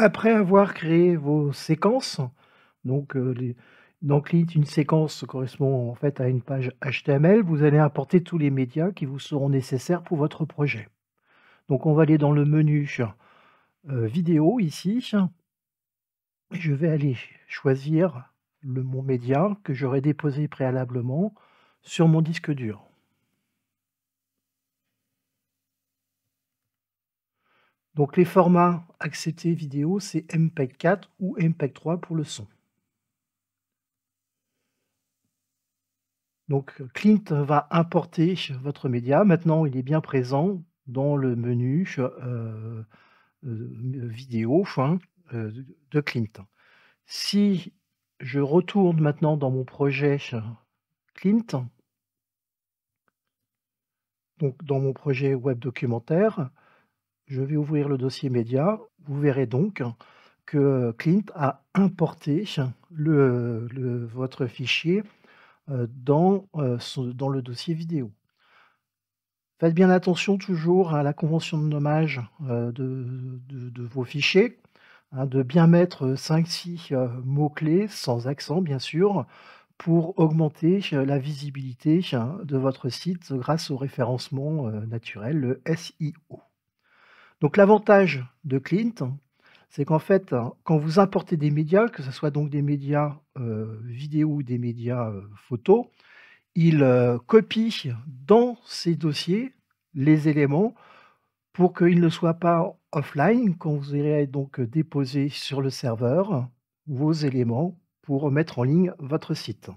après avoir créé vos séquences, donc, euh, une séquence correspond en fait à une page HTML, vous allez importer tous les médias qui vous seront nécessaires pour votre projet. Donc on va aller dans le menu euh, vidéo ici. Je vais aller choisir le, mon média que j'aurais déposé préalablement sur mon disque dur. Donc les formats acceptés vidéo, c'est MPEG 4 ou MPEG 3 pour le son. Donc Clint va importer votre média. Maintenant, il est bien présent dans le menu euh, euh, vidéo hein, euh, de Clint. Si je retourne maintenant dans mon projet Clint, donc dans mon projet web documentaire, je vais ouvrir le dossier média. Vous verrez donc que Clint a importé votre fichier euh, dans, euh, dans le dossier vidéo. Faites bien attention toujours à la convention de nommage euh, de, vos fichiers, hein, de bien mettre 5-6 mots-clés, sans accent bien sûr, pour augmenter la visibilité hein, de votre site grâce au référencement naturel, le SIO. Donc l'avantage de Clint, c'est qu'en fait, quand vous importez des médias, que ce soit donc des médias euh, vidéo ou des médias euh, photo, photos, il euh, copie dans ses dossiers les éléments pour qu'ils ne soient pas offline quand vous allez donc déposer sur le serveur vos éléments pour mettre en ligne votre site.